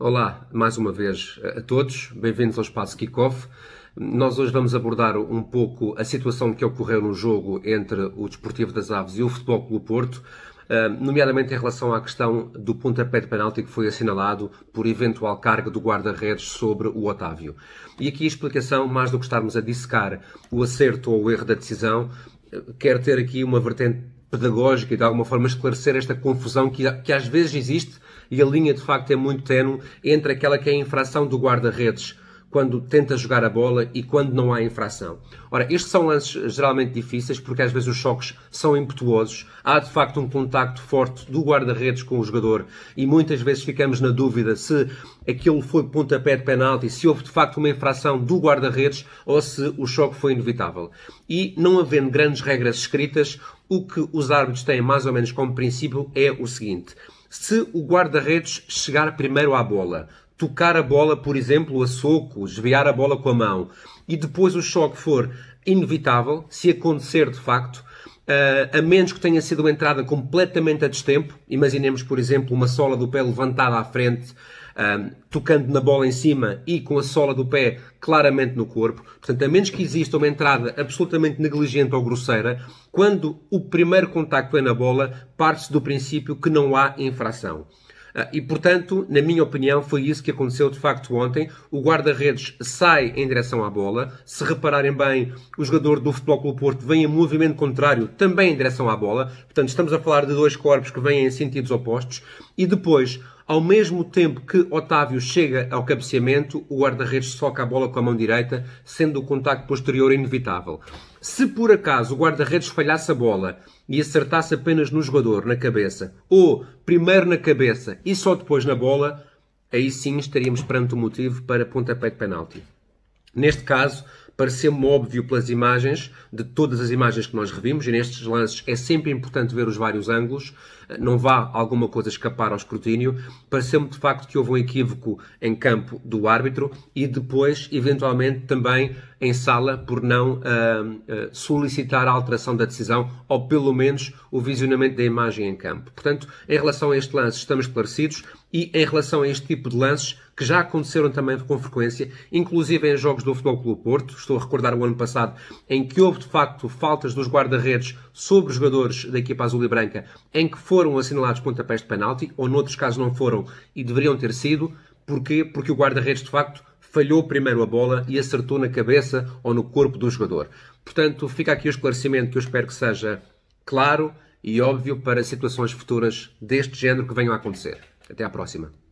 Olá, mais uma vez a todos, bem-vindos ao Espaço Kickoff. Nós hoje vamos abordar um pouco a situação que ocorreu no jogo entre o Desportivo das Aves e o Futebol Clube Porto, eh, nomeadamente em relação à questão do pontapé de penalti que foi assinalado por eventual carga do guarda-redes sobre o Otávio. E aqui a explicação, mais do que estarmos a dissecar o acerto ou o erro da decisão, eh, quer ter aqui uma vertente pedagógica e de alguma forma esclarecer esta confusão que, que às vezes existe e a linha de facto é muito tenue entre aquela que é a infração do guarda-redes quando tenta jogar a bola e quando não há infração. Ora, estes são lances eh, geralmente difíceis porque às vezes os choques são impetuosos, há de facto um contacto forte do guarda-redes com o jogador e muitas vezes ficamos na dúvida se aquilo foi pontapé de penalti, se houve de facto uma infração do guarda-redes ou se o choque foi inevitável. E não havendo grandes regras escritas, o que os árbitros têm mais ou menos como princípio é o seguinte: se o guarda-redes chegar primeiro à bola, tocar a bola, por exemplo, a soco, desviar a bola com a mão, e depois o choque for inevitável, se acontecer de facto, ah, a menos que tenha sido uma entrada completamente a destempo, imaginemos, por exemplo, uma sola do pé levantada à frente, ah, tocando na bola em cima e com a sola do pé claramente no corpo. Portanto, a menos que exista uma entrada absolutamente negligente ou grosseira, quando o primeiro contacto é na bola, parte-se do princípio que não há infração. Ah, e, portanto, na minha opinião, foi isso que aconteceu de facto ontem. O guarda-redes sai em direção à bola. Se repararem bem, o jogador do Futebol Clube Porto vem em movimento contrário, também em direção à bola. Portanto, estamos a falar de dois corpos que vêm em sentidos opostos. E depois, ao mesmo tempo que Otávio chega ao cabeceamento, o guarda-redes soca a bola com a mão direita, sendo o contacto posterior inevitável. Se por acaso o guarda-redes falhasse a bola e acertasse apenas no jogador, na cabeça, ou primeiro na cabeça e só depois na bola, aí sim estaríamos perante um motivo para pontapé de penalti. Neste caso, pareceu-me óbvio pelas imagens, de todas as imagens que nós revimos, e nestes lances é sempre importante ver os vários ângulos, não vá alguma coisa escapar ao escrutínio. Pareceu-me de facto que houve um equívoco em campo do árbitro e depois, eventualmente, também em sala por não uh, uh, solicitar a alteração da decisão ou pelo menos o visionamento da imagem em campo. Portanto, em relação a este lance estamos esclarecidos e em relação a este tipo de lances que já aconteceram também com frequência, inclusive em jogos do Futebol Clube Porto, estou a recordar o ano passado em que houve de facto faltas dos guarda-redes sobre os jogadores da equipa azul e branca em que foram assinalados pontapés de penalti ou noutros casos não foram e deveriam ter sido. Porquê? Porque o guarda-redes de facto falhou primeiro a bola e acertou na cabeça ou no corpo do jogador. Portanto, fica aqui o esclarecimento que eu espero que seja claro e óbvio para situações futuras deste género que venham a acontecer. Até à próxima.